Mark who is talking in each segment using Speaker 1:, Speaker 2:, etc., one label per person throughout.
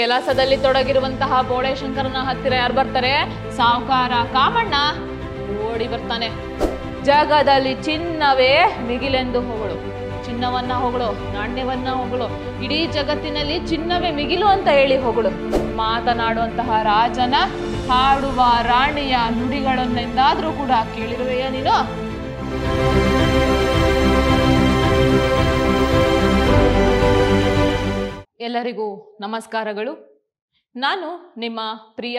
Speaker 1: ಕೆಲಸದಲ್ಲಿ ತೊಡಗಿರುವಂತಹ ಶಂಕರನ ಹತ್ತಿರ ಯಾರು ಬರ್ತಾರೆ ಸಾಹುಕಾರ ಕಾಮಣ್ಣ ಓಡಿ ಬರ್ತಾನೆ ಜಗದಲ್ಲಿ ಚಿನ್ನವೇ ಮಿಗಿಲೆಂದು ಹೋಗಳು ಚಿನ್ನವನ್ನ ಹೋಗಳು ನಾಣ್ಯವನ್ನ ಹೋಗಳು ಇಡೀ ಜಗತ್ತಿನಲ್ಲಿ ಚಿನ್ನವೇ ಮಿಗಿಲು ಅಂತ ಹೇಳಿ ಹೋಗಳು ಮಾತನಾಡುವಂತಹ ರಾಜನ ಹಾಡುವ ರಾಣಿಯ ನುಡಿಗಳನ್ನೆಂದಾದ್ರೂ ಕೂಡ ಕೇಳಿರುವೆಯ ನೀನು ಎಲ್ಲರಿಗೂ ನಮಸ್ಕಾರಗಳು ನಾನು ನಿಮ್ಮ ಪ್ರಿಯ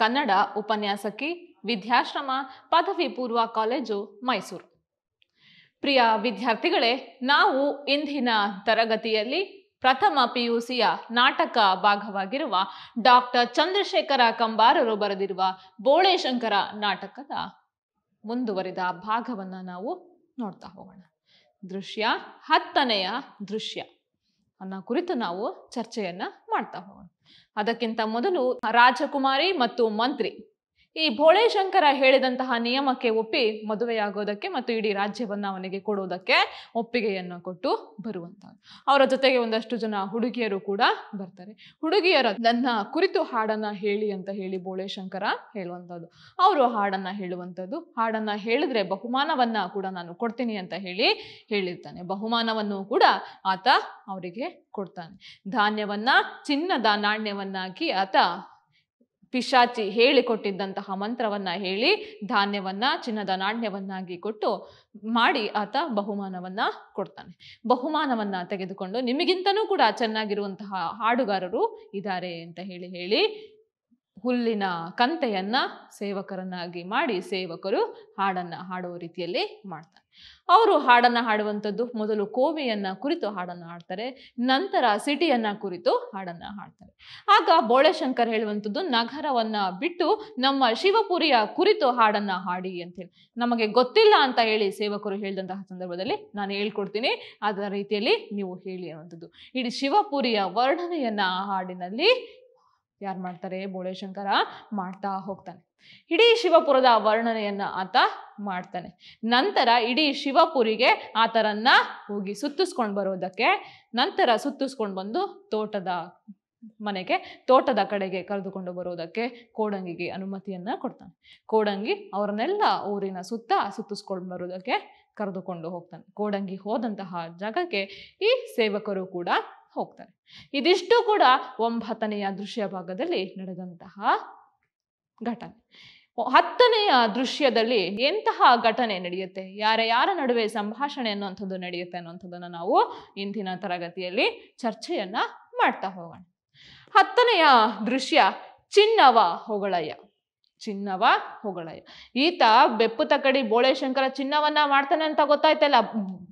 Speaker 1: ಕನ್ನಡ ಉಪನ್ಯಾಸಕಿ ವಿದ್ಯಾಶ್ರಮ ಪದವಿ ಪೂರ್ವ ಕಾಲೇಜು ಮೈಸೂರು ಪ್ರಿಯ ವಿದ್ಯಾರ್ಥಿಗಳೇ ನಾವು ಇಂದಿನ ತರಗತಿಯಲ್ಲಿ ಪ್ರಥಮ ಪಿಯುಸಿಯ ನಾಟಕ ಭಾಗವಾಗಿರುವ ಡಾಕ್ಟರ್ ಚಂದ್ರಶೇಖರ ಕಂಬಾರರು ಬರೆದಿರುವ ಬೋಳೇಶಂಕರ ನಾಟಕದ ಮುಂದುವರಿದ ಭಾಗವನ್ನು ನಾವು ನೋಡ್ತಾ ಹೋಗೋಣ ದೃಶ್ಯ ಹತ್ತನೆಯ ದೃಶ್ಯ ಅನ್ನೋ ಕುರಿತು ನಾವು ಚರ್ಚೆಯನ್ನ ಮಾಡ್ತಾ ಹೋಗೋಣ ಅದಕ್ಕಿಂತ ಮೊದಲು ರಾಜಕುಮಾರಿ ಮತ್ತು ಮಂತ್ರಿ ಈ ಭೋಳೆ ಶಂಕರ ಹೇಳಿದಂತಹ ನಿಯಮಕ್ಕೆ ಒಪ್ಪಿ ಮದುವೆಯಾಗೋದಕ್ಕೆ ಮತ್ತು ಇಡೀ ರಾಜ್ಯವನ್ನ ಅವನಿಗೆ ಕೊಡೋದಕ್ಕೆ ಒಪ್ಪಿಗೆಯನ್ನು ಕೊಟ್ಟು ಬರುವಂತ ಅವರ ಜೊತೆಗೆ ಒಂದಷ್ಟು ಜನ ಹುಡುಗಿಯರು ಕೂಡ ಬರ್ತಾರೆ ಹುಡುಗಿಯರ ನನ್ನ ಕುರಿತು ಹಾಡನ್ನ ಹೇಳಿ ಅಂತ ಹೇಳಿ ಭೋಳೆ ಶಂಕರ ಹೇಳುವಂಥದ್ದು ಅವರು ಹಾಡನ್ನ ಹೇಳುವಂಥದ್ದು ಹಾಡನ್ನ ಹೇಳಿದ್ರೆ ಬಹುಮಾನವನ್ನ ಕೂಡ ನಾನು ಕೊಡ್ತೀನಿ ಅಂತ ಹೇಳಿ ಹೇಳಿರ್ತಾನೆ ಬಹುಮಾನವನ್ನು ಕೂಡ ಆತ ಅವರಿಗೆ ಕೊಡ್ತಾನೆ ಧಾನ್ಯವನ್ನ ಚಿನ್ನದ ನಾಣ್ಯವನ್ನಾಗಿ ಆತ ಪಿಶಾಚಿ ಹೇಳಿಕೊಟ್ಟಿದ್ದಂತಹ ಮಂತ್ರವನ್ನ ಹೇಳಿ ಧಾನ್ಯವನ್ನ ಚಿನ್ನದ ನಾಣ್ಯವನ್ನಾಗಿ ಕೊಟ್ಟು ಮಾಡಿ ಆತ ಬಹುಮಾನವನ್ನ ಕೊಡ್ತಾನೆ ಬಹುಮಾನವನ್ನ ತೆಗೆದುಕೊಂಡು ನಿಮಗಿಂತನೂ ಕೂಡ ಚೆನ್ನಾಗಿರುವಂತಹ ಹಾಡುಗಾರರು ಇದ್ದಾರೆ ಅಂತ ಹೇಳಿ ಹೇಳಿ ಹುಲ್ಲಿನ ಕಂತೆಯನ್ನ ಸೇವಕರನ್ನಾಗಿ ಮಾಡಿ ಸೇವಕರು ಹಾಡನ್ನ ಹಾಡುವ ರೀತಿಯಲ್ಲಿ ಮಾಡ್ತಾರೆ ಅವರು ಹಾಡನ್ನ ಹಾಡುವಂಥದ್ದು ಮೊದಲು ಕೋವಿಯನ್ನ ಕುರಿತು ಹಾಡನ್ನ ಹಾಡ್ತಾರೆ ನಂತರ ಸಿಟಿಯನ್ನ ಕುರಿತು ಹಾಡನ್ನ ಹಾಡ್ತಾರೆ ಆಗ ಬೋಳೆಶಂಕರ್ ಹೇಳುವಂಥದ್ದು ನಗರವನ್ನ ಬಿಟ್ಟು ನಮ್ಮ ಶಿವಪುರಿಯ ಕುರಿತು ಹಾಡನ್ನ ಹಾಡಿ ಅಂತ ಹೇಳಿ ನಮಗೆ ಗೊತ್ತಿಲ್ಲ ಅಂತ ಹೇಳಿ ಸೇವಕರು ಹೇಳಿದಂತಹ ಸಂದರ್ಭದಲ್ಲಿ ನಾನು ಹೇಳ್ಕೊಡ್ತೀನಿ ಅದರ ರೀತಿಯಲ್ಲಿ ನೀವು ಹೇಳಿ ಅನ್ನುವಂಥದ್ದು ಇಡೀ ಶಿವಪುರಿಯ ವರ್ಣನೆಯನ್ನ ಆ ಹಾಡಿನಲ್ಲಿ ಯಾರು ಮಾಡ್ತಾರೆ ಬೋಳೆ ಮಾಡ್ತಾ ಹೋಗ್ತಾನೆ ಇಡೀ ಶಿವಪುರದ ವರ್ಣನೆಯನ್ನ ಆತ ಮಾಡ್ತಾನೆ ನಂತರ ಇಡೀ ಶಿವಪುರಿಗೆ ಆತರನ್ನ ಹೋಗಿ ಸುತ್ತಿಸ್ಕೊಂಡು ಬರೋದಕ್ಕೆ ನಂತರ ಸುತ್ತಿಸ್ಕೊಂಡು ಬಂದು ತೋಟದ ಮನೆಗೆ ತೋಟದ ಕಡೆಗೆ ಕರೆದುಕೊಂಡು ಬರೋದಕ್ಕೆ ಕೋಡಂಗಿಗೆ ಅನುಮತಿಯನ್ನ ಕೊಡ್ತಾನೆ ಕೋಡಂಗಿ ಅವರನ್ನೆಲ್ಲ ಊರಿನ ಸುತ್ತ ಸುತ್ತಿಸ್ಕೊಂಡು ಬರೋದಕ್ಕೆ ಕರೆದುಕೊಂಡು ಹೋಗ್ತಾನೆ ಕೋಡಂಗಿ ಹೋದಂತಹ ಜಾಗಕ್ಕೆ ಈ ಸೇವಕರು ಕೂಡ ಹೋಗ್ತಾರೆ ಇದಿಷ್ಟು ಕೂಡ ಒಂಬತ್ತನೆಯ ದೃಶ್ಯ ಭಾಗದಲ್ಲಿ ನಡೆದಂತಹ ಘಟನೆ ಹತ್ತನೆಯ ದೃಶ್ಯದಲ್ಲಿ ಎಂತಹ ಘಟನೆ ನಡೆಯುತ್ತೆ ಯಾರ ಯಾರ ನಡುವೆ ಸಂಭಾಷಣೆ ಅನ್ನುವಂಥದ್ದು ನಡೆಯುತ್ತೆ ಅನ್ನುವಂಥದ್ದನ್ನು ನಾವು ಇಂದಿನ ತರಗತಿಯಲ್ಲಿ ಚರ್ಚೆಯನ್ನ ಮಾಡ್ತಾ ಹೋಗೋಣ ಹತ್ತನೆಯ ದೃಶ್ಯ ಚಿನ್ನವ ಹೊಗಳಯ್ಯ ಚಿನ್ನವ ಹೊಗಳಯ್ಯ ಈತ ಬೆಪ್ಪು ತಕಡಿ ಬೋಳೆ ಶಂಕರ ಚಿನ್ನವನ್ನ ಮಾಡ್ತಾನೆ ಅಂತ ಗೊತ್ತಾಯ್ತಲ್ಲ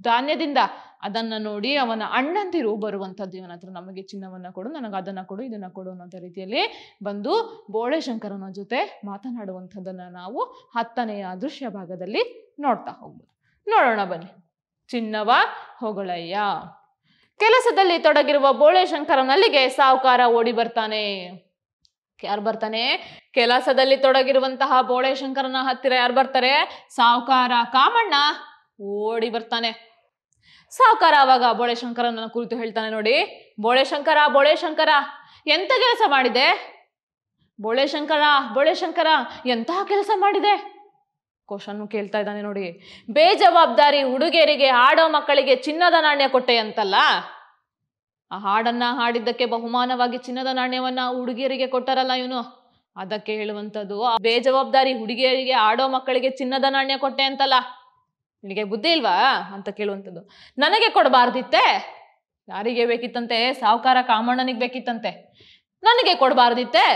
Speaker 1: ಧಾನ್ಯದಿಂದ ಅದನ್ನ ನೋಡಿ ಅವನ ಅಣ್ಣಂದಿರು ಬರುವಂಥದ್ದು ಇವನ ಹತ್ರ ನಮಗೆ ಚಿನ್ನವನ್ನ ಕೊಡು ನನಗೆ ಅದನ್ನ ಕೊಡು ಇದನ್ನ ಕೊಡು ಅನ್ನೋಂಥ ರೀತಿಯಲ್ಲಿ ಬಂದು ಬೋಳೆ ಶಂಕರನ ಜೊತೆ ಮಾತನಾಡುವಂಥದ್ದನ್ನ ನಾವು ಹತ್ತನೆಯ ದೃಶ್ಯ ಭಾಗದಲ್ಲಿ ನೋಡ್ತಾ ಹೋಗ್ಬೋದು ನೋಡೋಣ ಬನ್ನಿ ಚಿನ್ನವ ಹೊಗಳಯ್ಯ ಕೆಲಸದಲ್ಲಿ ತೊಡಗಿರುವ ಬೋಳೆ ಶಂಕರನಲ್ಲಿಗೆ ಸಾವುಕಾರ ಓಡಿ ಬರ್ತಾನೆ ಯಾರು ಬರ್ತಾನೆ ಕೆಲಸದಲ್ಲಿ ತೊಡಗಿರುವಂತಹ ಬೋಳೆಶಂಕರನ ಹತ್ತಿರ ಯಾರು ಬರ್ತಾರೆ ಸಾವುಕಾರ ಕಾಮಣ್ಣ ಓಡಿ ಬರ್ತಾನೆ ಸಾವುಕಾರ ಅವಾಗ ಬೋಳೆ ಕುರಿತು ಹೇಳ್ತಾನೆ ನೋಡಿ ಬೋಳೆಶಂಕರ ಬೋಳೆಶಂಕರ ಎಂತ ಕೆಲಸ ಮಾಡಿದೆ ಬೋಳೆಶಂಕರ ಬೋಳೆಶಂಕರ ಎಂತಹ ಕೆಲಸ ಮಾಡಿದೆ ಕೋಶನ್ನು ಕೇಳ್ತಾ ಇದ್ದಾನೆ ನೋಡಿ ಬೇಜವಾಬ್ದಾರಿ ಹುಡುಗಿಯರಿಗೆ ಆಡೋ ಮಕ್ಕಳಿಗೆ ಚಿನ್ನದ ನಾಣ್ಯ ಕೊಟ್ಟೆ ಅಂತಲ್ಲ ಆ ಹಾಡನ್ನ ಹಾಡಿದ್ದಕ್ಕೆ ಬಹುಮಾನವಾಗಿ ಚಿನ್ನದ ನಾಣ್ಯವನ್ನ ಹುಡುಗಿಯರಿಗೆ ಕೊಟ್ಟರಲ್ಲ ಇವನು ಅದಕ್ಕೆ ಹೇಳುವಂಥದ್ದು ಬೇಜವಾಬ್ದಾರಿ ಹುಡುಗಿಯರಿಗೆ ಆಡೋ ಮಕ್ಕಳಿಗೆ ಚಿನ್ನದ ನಾಣ್ಯ ಕೊಟ್ಟೆ ಅಂತಲ್ಲ ನಿನಗೆ ಬುದ್ಧಿ ಇಲ್ವಾ ಅಂತ ಕೇಳುವಂಥದ್ದು ನನಗೆ ಕೊಡಬಾರ್ದಿತ್ತೆ ಯಾರಿಗೆ ಬೇಕಿತ್ತಂತೆ ಸಾವುಕಾರ ಕಾಮಣ್ಣನಿಗೆ ಬೇಕಿತ್ತಂತೆ ನನಗೆ ಕೊಡಬಾರ್ದಿತ್ತೆ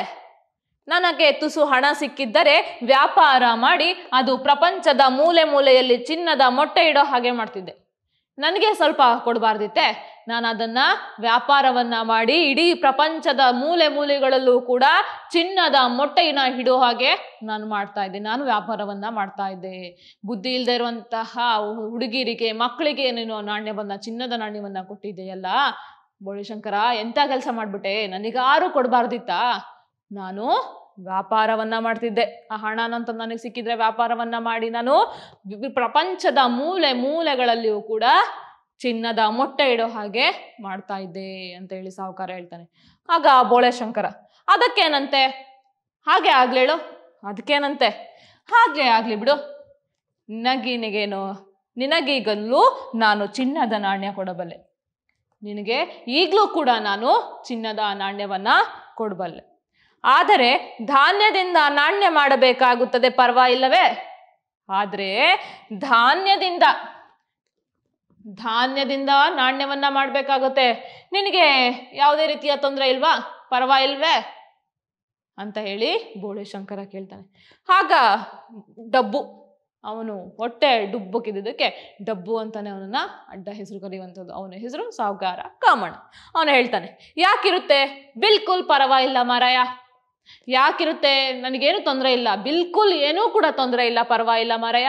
Speaker 1: ನನಗೆ ತುಸು ಹಣ ಸಿಕ್ಕಿದ್ದರೆ ವ್ಯಾಪಾರ ಮಾಡಿ ಅದು ಪ್ರಪಂಚದ ಮೂಲೆ ಮೂಲೆಯಲ್ಲಿ ಚಿನ್ನದ ಮೊಟ್ಟೆ ಇಡೋ ಹಾಗೆ ಮಾಡ್ತಿದ್ದೆ ನನಗೆ ಸ್ವಲ್ಪ ಕೊಡಬಾರ್ದಿತ್ತೆ ನಾನು ಅದನ್ನ ವ್ಯಾಪಾರವನ್ನ ಮಾಡಿ ಇಡೀ ಪ್ರಪಂಚದ ಮೂಲೆ ಮೂಲೆಗಳಲ್ಲೂ ಕೂಡ ಚಿನ್ನದ ಮೊಟ್ಟೆಯನ್ನ ಹಿಡೋ ಹಾಗೆ ನಾನು ಮಾಡ್ತಾ ಇದ್ದೆ ನಾನು ವ್ಯಾಪಾರವನ್ನ ಮಾಡ್ತಾ ಇದ್ದೆ ಬುದ್ಧಿ ಇಲ್ಲದೆ ಇರುವಂತಹ ಹುಡುಗಿರಿಗೆ ಮಕ್ಕಳಿಗೆ ನೀನು ನಾಣ್ಯವನ್ನ ಚಿನ್ನದ ನಾಣ್ಯವನ್ನ ಕೊಟ್ಟಿದ್ದೆಯಲ್ಲ ಬೋಳಿಶಂಕರ ಎಂತ ಕೆಲಸ ಮಾಡ್ಬಿಟ್ಟೆ ನನಗಾರು ಕೊಡಬಾರ್ದಿತ್ತ ನಾನು ವ್ಯಾಪಾರವನ್ನ ಮಾಡ್ತಿದ್ದೆ ಆ ಹಣ ನನಗೆ ಸಿಕ್ಕಿದ್ರೆ ವ್ಯಾಪಾರವನ್ನ ಮಾಡಿ ನಾನು ಪ್ರಪಂಚದ ಮೂಲೆ ಮೂಲೆಗಳಲ್ಲಿಯೂ ಕೂಡ ಚಿನ್ನದ ಮೊಟ್ಟೆ ಇಡೋ ಹಾಗೆ ಮಾಡ್ತಾ ಇದ್ದೆ ಅಂತ ಹೇಳಿ ಸಾಹುಕಾರ ಹೇಳ್ತಾನೆ ಆಗ ಬೋಳೆ ಶಂಕರ ಅದಕ್ಕೇನಂತೆ ಹಾಗೆ ಆಗ್ಲೇಳು ಅದಕ್ಕೇನಂತೆ ಹಾಗೆ ಆಗ್ಲಿ ಬಿಡು ನಿನಗೀನಿಗೇನು ನಿನಗೀಗಲ್ಲೂ ನಾನು ಚಿನ್ನದ ನಾಣ್ಯ ಕೊಡಬಲ್ಲೆ ನಿನಗೆ ಈಗಲೂ ಕೂಡ ನಾನು ಚಿನ್ನದ ನಾಣ್ಯವನ್ನ ಕೊಡಬಲ್ಲೆ ಆದರೆ ಧಾನ್ಯದಿಂದ ನಾಣ್ಯ ಮಾಡಬೇಕಾಗುತ್ತದೆ ಪರ್ವ ಇಲ್ಲವೇ ಆದರೆ ಧಾನ್ಯದಿಂದ ಧಾನ್ಯದಿಂದ ನಾಣ್ಯವನ್ನ ಮಾಡಬೇಕಾಗುತ್ತೆ ನಿನಗೆ ಯಾವುದೇ ರೀತಿಯ ತೊಂದರೆ ಇಲ್ವಾ ಪರವಾಗಿಲ್ವೇ ಅಂತ ಹೇಳಿ ಬೋಳೆಶಂಕರ ಕೇಳ್ತಾನೆ ಆಗ ಡಬ್ಬು ಅವನು ಹೊಟ್ಟೆ ಡುಬ್ಬಕ್ಕಿದ್ದಕ್ಕೆ ಡಬ್ಬು ಅಂತಾನೆ ಅವನನ್ನ ಅಡ್ಡ ಹೆಸರು ಕರೆಯುವಂಥದ್ದು ಅವನ ಹೆಸರು ಸಾವುಗಾರ ಕಾಮಣ ಅವನು ಹೇಳ್ತಾನೆ ಯಾಕಿರುತ್ತೆ ಬಿಲ್ಕುಲ್ ಪರವಾಗಿಲ್ಲ ಇಲ್ಲ ಮಾರಾಯ ಯಾಕಿರುತ್ತೆ ನನಗೇನು ತೊಂದರೆ ಇಲ್ಲ ಬಿಲ್ಕುಲ್ ಏನೂ ಕೂಡ ತೊಂದರೆ ಇಲ್ಲ ಪರವಾಗಿಲ್ಲ ಇಲ್ಲ ಮಾರಾಯ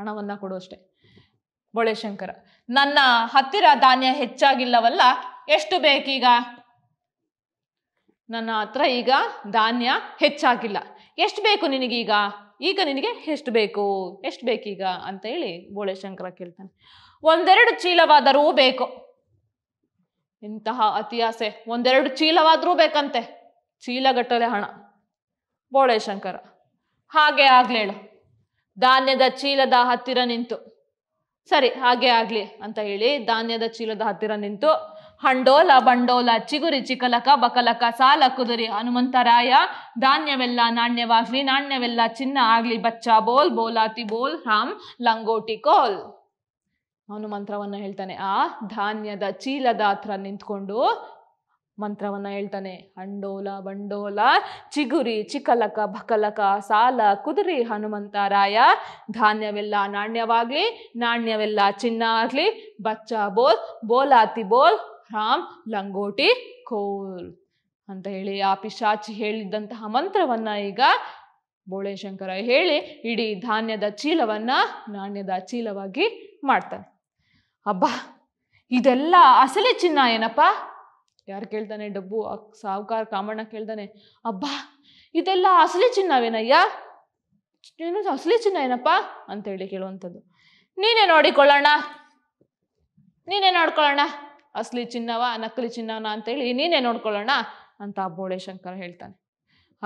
Speaker 1: ಹಣವನ್ನ ಕೊಡುವಷ್ಟೇ ಶಂಕರ ನನ್ನ ಹತ್ತಿರ ಧಾನ್ಯ ಹೆಚ್ಚಾಗಿಲ್ಲವಲ್ಲ ಎಷ್ಟು ಬೇಕೀಗ ನನ್ನ ಹತ್ರ ಈಗ ಧಾನ್ಯ ಹೆಚ್ಚಾಗಿಲ್ಲ ಎಷ್ಟು ಬೇಕು ನಿನಗೀಗ ಈಗ ನಿನಗೆ ಎಷ್ಟು ಬೇಕು ಎಷ್ಟು ಬೇಕೀಗ ಅಂತ ಹೇಳಿ ಬೋಳೆಶಂಕರ ಕೇಳ್ತಾನೆ ಒಂದೆರಡು ಚೀಲವಾದರೂ ಬೇಕು ಇಂತಹ ಅತಿಯಾಸೆ ಒಂದೆರಡು ಚೀಲವಾದರೂ ಬೇಕಂತೆ ಚೀಲಗಟ್ಟಲೆ ಹಣ ಬೋಳೆಶಂಕರ ಹಾಗೆ ಆಗ್ಲೇಳು ಧಾನ್ಯದ ಚೀಲದ ಹತ್ತಿರ ನಿಂತು ಸರಿ ಹಾಗೆ ಆಗ್ಲಿ ಅಂತ ಹೇಳಿ ಧಾನ್ಯದ ಚೀಲದ ಹತ್ತಿರ ನಿಂತು ಹಂಡೋಲ ಬಂಡೋಲ ಚಿಗುರಿ ಚಿಕಲಕ ಬಕಲಕ ಸಾಲ ಕುದುರಿ ಹನುಮಂತರಾಯ ಧಾನ್ಯವೆಲ್ಲ ನಾಣ್ಯವಾಗ್ಲಿ ನಾಣ್ಯವೆಲ್ಲ ಚಿನ್ನ ಆಗ್ಲಿ ಬಚ್ಚ ಬೋಲ್ ಬೋಲಾತಿ ಬೋಲ್ ಹಾಮ್ ಲಂಗೋಟಿ ಕೋಲ್ ಅವನು ಹೇಳ್ತಾನೆ ಆ ಧಾನ್ಯದ ಚೀಲದ ಹತ್ರ ನಿಂತ್ಕೊಂಡು ಮಂತ್ರವನ್ನ ಹೇಳ್ತಾನೆ ಅಂಡೋಲ ಬಂಡೋಲ ಚಿಗುರಿ ಚಿಕಲಕ ಭಕಲಕ ಸಾಲ ಕುದುರಿ ರಾಯ ಧಾನ್ಯವೆಲ್ಲ ನಾಣ್ಯವಾಗ್ಲಿ ನಾಣ್ಯವೆಲ್ಲ ಚಿನ್ನ ಆಗ್ಲಿ ಬಚ್ಚ ಬೋಲ್ ಬೋಲಾತಿ ಬೋಲ್ ರಾಮ್ ಲಂಗೋಟಿ ಕೋಲ್ ಅಂತ ಹೇಳಿ ಆ ಪಿಶಾಚಿ ಹೇಳಿದ್ದಂತಹ ಮಂತ್ರವನ್ನ ಈಗ ಬೋಳೆ ಶಂಕರ ಹೇಳಿ ಇಡೀ ಧಾನ್ಯದ ಚೀಲವನ್ನ ನಾಣ್ಯದ ಚೀಲವಾಗಿ ಮಾಡ್ತಾನೆ ಅಬ್ಬಾ ಇದೆಲ್ಲ ಅಸಲಿ ಚಿನ್ನ ಏನಪ್ಪಾ ಯಾರು ಕೇಳ್ತಾನೆ ಡಬ್ಬು ಸಾಹುಕಾರ ಕಾಮಣ್ಣ ಕೇಳ್ತಾನೆ ಅಬ್ಬಾ ಇದೆಲ್ಲ ಅಸಲಿ ಚಿನ್ನವೇನಯ್ಯ ನೀನು ಅಸಲಿ ಚಿನ್ನ ಏನಪ್ಪ ಅಂತೇಳಿ ಕೇಳುವಂಥದ್ದು ನೀನೇ ನೋಡಿಕೊಳ್ಳೋಣ ನೀನೇ ನೋಡ್ಕೊಳ್ಳೋಣ ಅಸಲಿ ಚಿನ್ನವ ನಕಲಿ ಚಿನ್ನವನ ಅಂತೇಳಿ ನೀನೇ ನೋಡ್ಕೊಳ್ಳೋಣ ಅಂತ ಬೋಳೆ ಶಂಕರ್ ಹೇಳ್ತಾನೆ